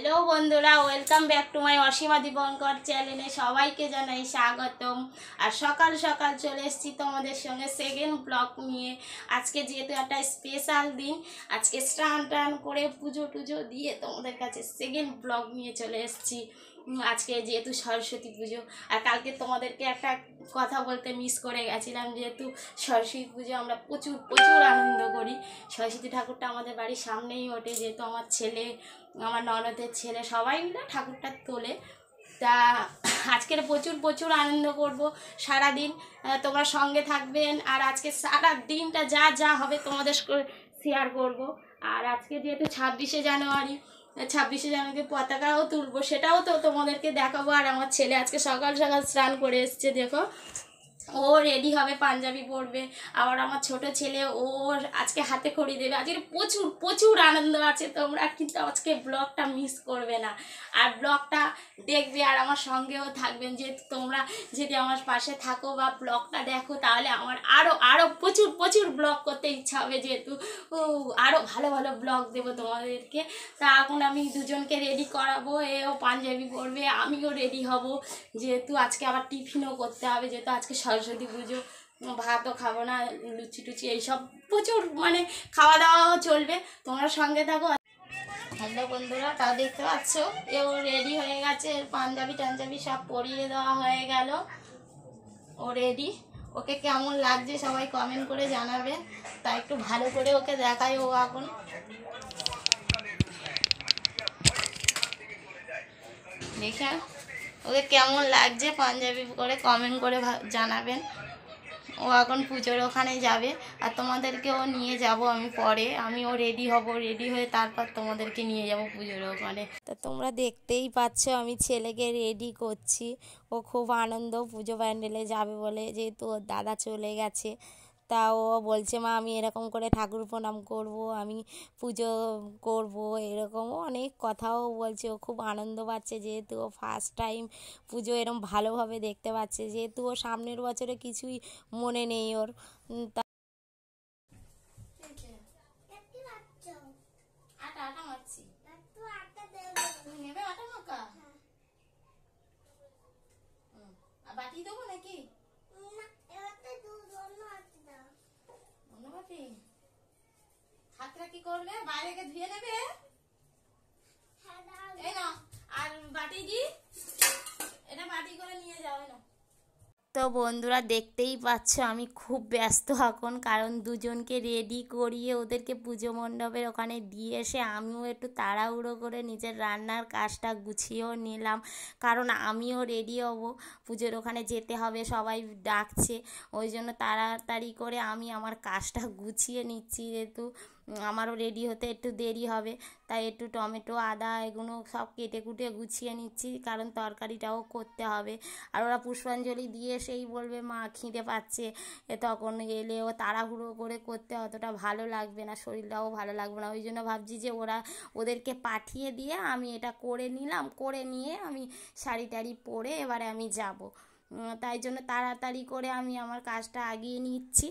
Hello বন্ধুরা welcome back to my Asima Dipankar চ্যানেলে সবাইকে জানাই স্বাগতম আর সকাল সকাল চলে এসেছি তোমাদের সঙ্গে সেকেন্ড ব্লগ নিয়ে আজকে যেহেতু একটা স্পেশাল দিন আজকে স্নান টান করে পুজো টুজো দিয়ে তোমাদের কাছে সেকেন্ড ব্লগ নিয়ে চলে এসেছি আজকে যেহেতু সরস্বতী পুজো আর কালকে তোমাদেরকে একটা কথা বলতে মিস করে গেছিলাম যেহেতু সরস্বতী পুজো আমরা প্রচুর প্রচুর আনন্দ করি সরস্বতী ঠাকুরটা আমাদের বাড়ির সামনেই ওঠে যেহেতু আমার ছেলে আমার ননদের ছেলে সবাই মিলে ঠাকুরটা তোলে তা আজকের প্রচুর প্রচুর আনন্দ করব সারা দিন তোমরা সঙ্গে থাকবেন আর আজকে সারা দিনটা যা যা হবে তোমাদের শেয়ার করব আর আজকে যেহেতু ছাব্বিশে জানুয়ারি ছাব্বিশে জানুয়ারিতে পতাকাও তুলবো সেটাও তো তোমাদেরকে দেখাবো আর আমার ছেলে আজকে সকাল সকাল স্নান করে এসছে দেখো ও রেডি হবে পাঞ্জাবি পরবে আবার আমার ছোট ছেলে ও আজকে হাতে খড়ি দেবে আজকে প্রচুর প্রচুর আনন্দ আছে তোমরা কিন্তু আজকে ব্লগটা মিস করবে না আর ব্লগটা দেখবে আর আমার সঙ্গেও থাকবেন যে তোমরা যদি আমার পাশে থাকো বা ব্লগটা দেখো তাহলে আমার আরও আরও প্রচুর প্রচুর ব্লগ করতে ইচ্ছা হবে যেহেতু আরও ভালো ভালো ব্লগ দেবো তোমাদেরকে তা এখন আমি দুজনকে রেডি করাবো এও পাঞ্জাবি পরবে আমিও রেডি হব যেহেতু আজকে আবার টিফিনও করতে হবে যেহেতু আজকে সরস্বতী পুজো ভাতও খাবো না লুচি টুচি এইসব প্রচুর মানে খাওয়া দাওয়াও চলবে তোমরা সঙ্গে থাকো হ্যালো বন্ধুরা তাও দেখতে পাচ্ছ এও রেডি হয়ে গেছে পাঞ্জাবি টাঞ্জাবি সব পরিয়ে দেওয়া হয়ে গেল ও রেডি ওকে কেমন লাগছে সবাই কমেন্ট করে জানাবে তা একটু ভালো করে ওকে দেখাই ও এখন দেখে ওকে কেমন লাগছে পাঞ্জাবি করে কমেন্ট করে জানাবেন ও এখন পুজোর ওখানে যাবে আর তোমাদেরকে ও নিয়ে যাব আমি পরে আমি ও রেডি হব রেডি হয়ে তারপর তোমাদেরকে নিয়ে যাব পুজোর ওখানে তো তোমরা দেখতেই পাচ্ছ আমি ছেলেকে রেডি করছি ও খুব আনন্দ পুজো প্যান্ডেলে যাবে বলে যেহেতু ওর দাদা চলে গেছে তা ও বলছে মা আমি এরকম করে ঠাকুর প্রণাম করব আমি পুজো করব এরকম অনেক কথাও বলছে ও খুব আনন্দ পাচ্ছে যেহেতু ও ফার্স্ট টাইম পুজো এরম ভালোভাবে দেখতে পাচ্ছে যেহেতু ও সামনের বছরে কিছুই মনে নেই ওর তা রেখে ধুয়ে হ্যাঁ, তো বন্ধুরা দেখতেই পাচ্ছ আমি খুব ব্যস্ত এখন কারণ দুজনকে রেডি করিয়ে ওদেরকে পুজো মণ্ডপের ওখানে দিয়ে এসে আমিও একটু তাড়াহুড়ো করে নিজের রান্নার কাজটা গুছিয়েও নিলাম কারণ আমিও রেডি হব পুজোর ওখানে যেতে হবে সবাই ডাকছে ওই জন্য তাড়াতাড়ি করে আমি আমার কাজটা গুছিয়ে নিচ্ছি যেহেতু আমারও রেডি হতে একটু দেরি হবে তাই একটু টমেটো আদা এগুলো সব কেটে কুটে গুছিয়ে নিচ্ছি কারণ তরকারিটাও করতে হবে আর ওরা পুষ্পাঞ্জলি দিয়ে সেই বলবে মা খিঁদে পাচ্ছে এ তখন এলেও তাড়াহুড়ো করে করতে অতটা ভালো লাগবে না শরীরটাও ভালো লাগবে না ওই জন্য ভাবছি যে ওরা ওদেরকে পাঠিয়ে দিয়ে আমি এটা করে নিলাম করে নিয়ে আমি শাড়ি টাড়ি পরে এবারে আমি যাব তাই জন্য তাড়াতাড়ি করে আমি আমার কাজটা আগিয়ে নিচ্ছি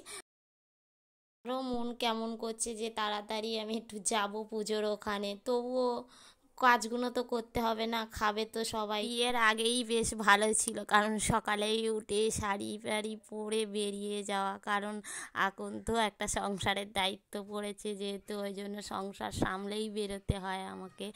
আরও মন কেমন করছে যে তাড়াতাড়ি আমি একটু যাব পুজোর ওখানে তবুও কাজগুলো তো করতে হবে না খাবে তো সবাই এর আগেই বেশ ভালো ছিল কারণ সকালেই উঠে শাড়ি ফাড়ি পরে বেরিয়ে যাওয়া কারণ এখন তো একটা সংসারের দায়িত্ব পড়েছে যেহেতু ওই জন্য সংসার সামলেই বেরোতে হয় আমাকে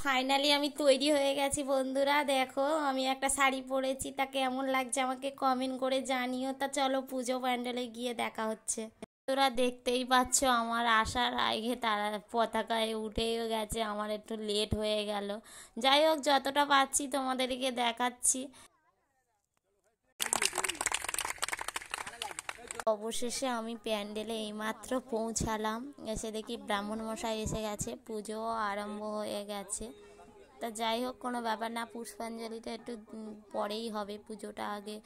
ফাইনালি আমি তৈরি হয়ে গেছি বন্ধুরা দেখো আমি একটা শাড়ি পরেছি তা কেমন লাগছে আমাকে কমেন্ট করে জানিও তা চলো পুজো প্যান্ডেলে গিয়ে দেখা হচ্ছে তোরা দেখতেই পাচ্ছ আমার আসার আগে তারা পতাকায় উঠেও গেছে আমার একটু লেট হয়ে গেল যাই হোক যতটা পাচ্ছি তোমাদেরকে দেখাচ্ছি অবশেষে আমি প্যান্ডেলে এইমাত্র পৌঁছালাম এসে দেখি ব্রাহ্মণ মশাই এসে গেছে পুজো আরম্ভ হয়ে গেছে তা যাই হোক কোনো ব্যাপার না পুষ্পাঞ্জলিটা একটু পরেই হবে পুজোটা আগে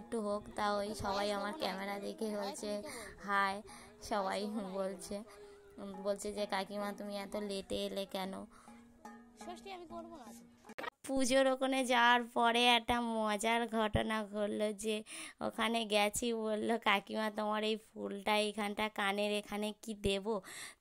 একটু হোক তা ওই সবাই আমার ক্যামেরা দেখে বলছে হাই সবাই বলছে বলছে যে কাকিমা তুমি এত লেটে এলে কেন ষষ্ঠী আমি করবো না পুজোর ওখানে যাওয়ার পরে একটা মজার ঘটনা ঘটলো যে ওখানে গেছি বললো কাকিমা তোমার এই ফুলটা এইখানটা কানের এখানে কি দেব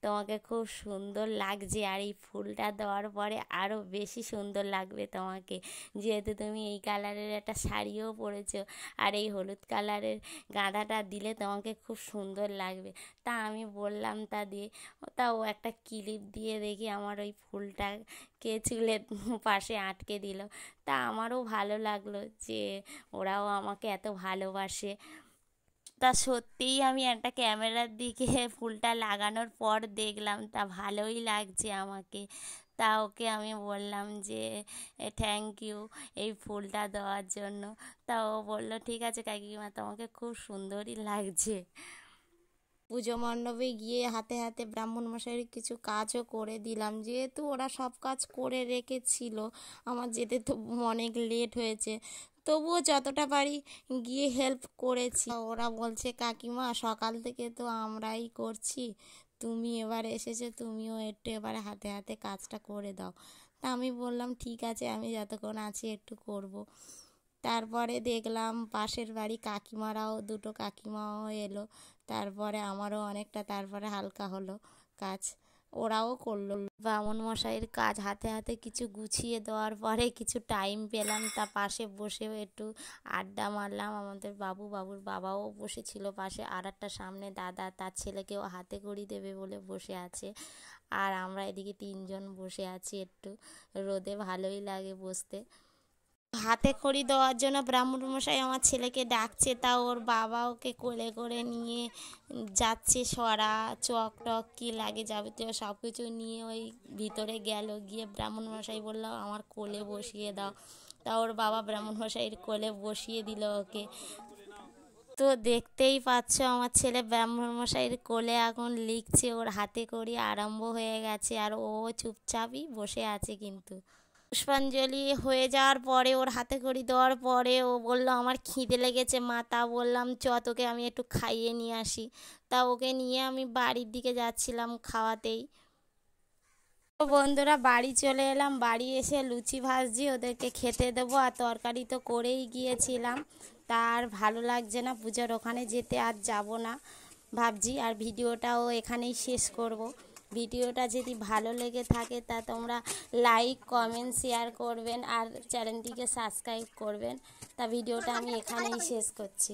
তোমাকে খুব সুন্দর লাগছে আর এই ফুলটা দেওয়ার পরে আরও বেশি সুন্দর লাগবে তোমাকে যেহেতু তুমি এই কালারের একটা শাড়িও পরেছো আর এই হলুদ কালারের গাঁদাটা দিলে তোমাকে খুব সুন্দর লাগবে তা আমি বললাম তা দিয়ে তা ও একটা ক্লিপ দিয়ে দেখি আমার ওই ফুলটা কে চুলের পাশে আটকে দিল তা আমারও ভালো লাগলো যে ওরাও আমাকে এত ভালোবাসে তা সত্যিই আমি একটা ক্যামেরার দিকে ফুলটা লাগানোর পর দেখলাম তা ভালোই লাগছে আমাকে তা ওকে আমি বললাম যে থ্যাংক ইউ এই ফুলটা দেওয়ার জন্য তা ও বললো ঠিক আছে কাকিমা তোমাকে খুব সুন্দরই লাগছে পুজো মণ্ডপে গিয়ে হাতে হাতে ব্রাহ্মণ মশাইয়ের কিছু কাজও করে দিলাম যেহেতু ওরা সব কাজ করে রেখেছিল আমার যেতে তো অনেক লেট হয়েছে তবুও যতটা পারি গিয়ে হেল্প করেছি ওরা বলছে কাকিমা সকাল থেকে তো আমরাই করছি তুমি এবার এসেছো তুমিও একটু এবার হাতে হাতে কাজটা করে দাও তা আমি বললাম ঠিক আছে আমি যতক্ষণ আছি একটু করব। তারপরে দেখলাম পাশের বাড়ি কাকিমারাও দুটো কাকিমাও এলো তারপরে আমারও অনেকটা তারপরে হালকা হলো কাজ ওরাও করলো বামন মশাইয়ের কাজ হাতে হাতে কিছু গুছিয়ে দেওয়ার পরে কিছু টাইম পেলাম তা পাশে বসে একটু আড্ডা মারলাম আমাদের বাবু বাবুর বাবাও বসেছিল পাশে আর একটা সামনে দাদা তার ছেলেকেও হাতে করি দেবে বলে বসে আছে আর আমরা এদিকে তিনজন বসে আছি একটু রোদে ভালোই লাগে বসতে হাতে খড়ি দেওয়ার জন্য ব্রাহ্মণমশাই আমার ছেলেকে ডাকছে তা ওর বাবা ওকে কোলে করে নিয়ে যাচ্ছে সরা চক টক কী লাগে যাবতীয় সব কিছু নিয়ে ওই ভিতরে গেল গিয়ে ব্রাহ্মণমশাই বলল আমার কোলে বসিয়ে দাও তা ওর বাবা ব্রাহ্মণমশাইয়ের কোলে বসিয়ে দিল ওকে তো দেখতেই পাচ্ছ আমার ছেলে ব্রাহ্মণমশাইয়ের কোলে এখন লিখছে ওর হাতে করি আরম্ভ হয়ে গেছে আর ও চুপচাপই বসে আছে কিন্তু পুষ্পাঞ্জলি হয়ে যাওয়ার পরে ওর হাতে করি দেওয়ার পরে ও বলল আমার খিদে লেগেছে মা তা বললাম চ তোকে আমি একটু খাইয়ে নিয়ে আসি তা ওকে নিয়ে আমি বাড়ির দিকে যাচ্ছিলাম খাওয়াতেই তো বন্ধুরা বাড়ি চলে এলাম বাড়ি এসে লুচি ভাজি ওদেরকে খেতে দেবো আর তরকারি তো করেই গিয়েছিলাম তার ভালো লাগছে না পূজার ওখানে যেতে আর যাব না ভাবছি আর ভিডিওটাও এখানেই শেষ করব। ভিডিওটা যদি ভালো লেগে থাকে তা তোমরা লাইক কমেন্ট শেয়ার করবেন আর চ্যানেলটিকে সাবস্ক্রাইব করবেন তা ভিডিওটা আমি এখানেই শেষ করছি